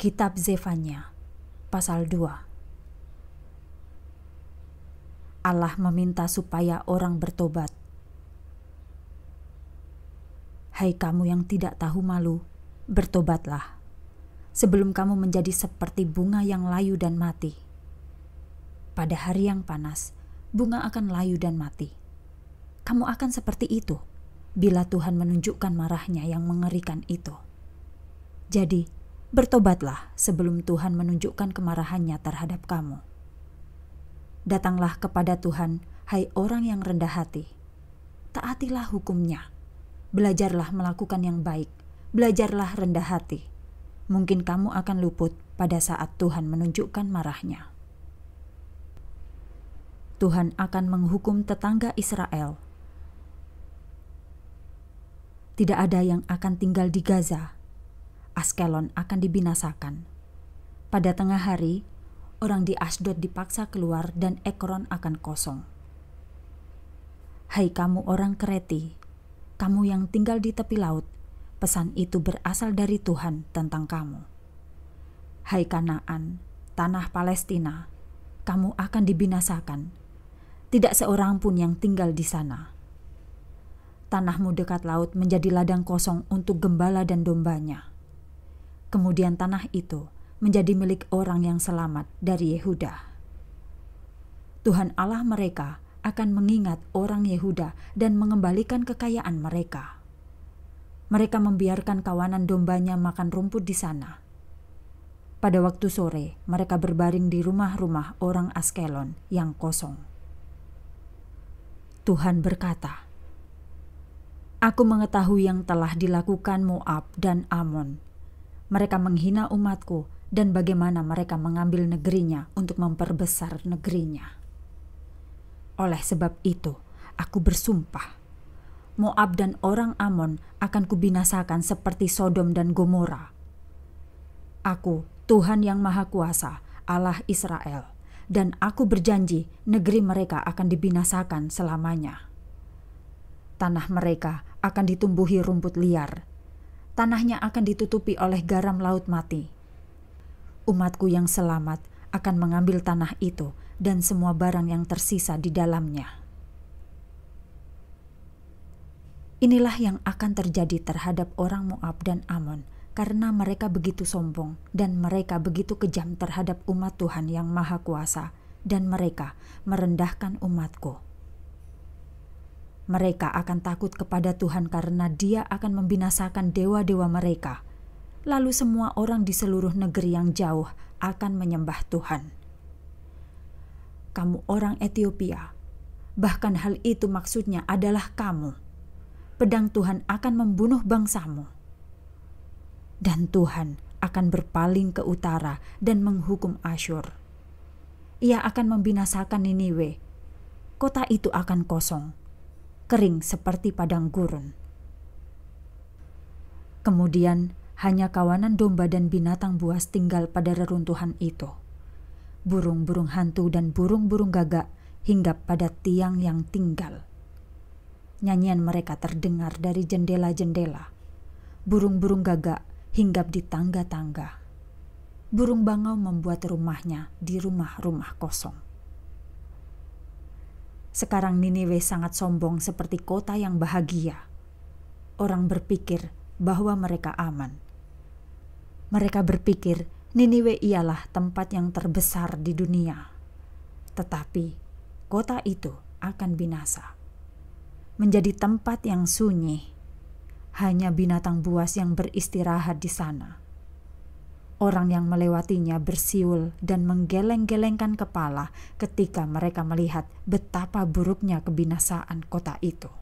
Kitab Zefanya pasal 2 Allah meminta supaya orang bertobat. Hai kamu yang tidak tahu malu, bertobatlah sebelum kamu menjadi seperti bunga yang layu dan mati. Pada hari yang panas, bunga akan layu dan mati. Kamu akan seperti itu bila Tuhan menunjukkan marahnya yang mengerikan itu. Jadi, Bertobatlah sebelum Tuhan menunjukkan kemarahannya terhadap kamu. Datanglah kepada Tuhan, hai orang yang rendah hati. Taatilah hukumnya. Belajarlah melakukan yang baik. Belajarlah rendah hati. Mungkin kamu akan luput pada saat Tuhan menunjukkan marahnya. Tuhan akan menghukum tetangga Israel. Tidak ada yang akan tinggal di Gaza Askelon akan dibinasakan. Pada tengah hari, orang di Asdod dipaksa keluar dan Ekron akan kosong. Hai kamu orang Kereti, kamu yang tinggal di tepi laut, pesan itu berasal dari Tuhan tentang kamu. Hai Kanaan, tanah Palestina, kamu akan dibinasakan. Tidak seorang pun yang tinggal di sana. Tanahmu dekat laut menjadi ladang kosong untuk gembala dan dombanya. Kemudian tanah itu menjadi milik orang yang selamat dari Yehuda. Tuhan Allah mereka akan mengingat orang Yehuda dan mengembalikan kekayaan mereka. Mereka membiarkan kawanan dombanya makan rumput di sana. Pada waktu sore, mereka berbaring di rumah-rumah orang Askelon yang kosong. Tuhan berkata, Aku mengetahui yang telah dilakukan Moab dan Amon mereka menghina umatku dan bagaimana mereka mengambil negerinya untuk memperbesar negerinya. Oleh sebab itu, aku bersumpah, Moab dan orang Amon akan kubinasakan seperti Sodom dan Gomora. Aku, Tuhan yang Maha Kuasa, Allah Israel, dan aku berjanji negeri mereka akan dibinasakan selamanya. Tanah mereka akan ditumbuhi rumput liar, tanahnya akan ditutupi oleh garam laut mati. Umatku yang selamat akan mengambil tanah itu dan semua barang yang tersisa di dalamnya. Inilah yang akan terjadi terhadap orang Moab dan Amon karena mereka begitu sombong dan mereka begitu kejam terhadap umat Tuhan yang Maha Kuasa dan mereka merendahkan umatku. Mereka akan takut kepada Tuhan karena Dia akan membinasakan dewa-dewa mereka. Lalu semua orang di seluruh negeri yang jauh akan menyembah Tuhan. Kamu orang Ethiopia, bahkan hal itu maksudnya adalah kamu. Pedang Tuhan akan membunuh bangsamu, dan Tuhan akan berpaling ke utara dan menghukum Asyur. Ia akan membinasakan Niniwe. Kota itu akan kosong kering seperti padang gurun. Kemudian, hanya kawanan domba dan binatang buas tinggal pada reruntuhan itu. Burung-burung hantu dan burung-burung gagak hinggap pada tiang yang tinggal. Nyanyian mereka terdengar dari jendela-jendela. Burung-burung gagak hinggap di tangga-tangga. Burung bangau membuat rumahnya di rumah-rumah kosong. Sekarang Niniwe sangat sombong seperti kota yang bahagia. Orang berpikir bahwa mereka aman. Mereka berpikir Niniwe ialah tempat yang terbesar di dunia. Tetapi kota itu akan binasa. Menjadi tempat yang sunyi. Hanya binatang buas yang beristirahat di sana. Orang yang melewatinya bersiul dan menggeleng-gelengkan kepala ketika mereka melihat betapa buruknya kebinasaan kota itu.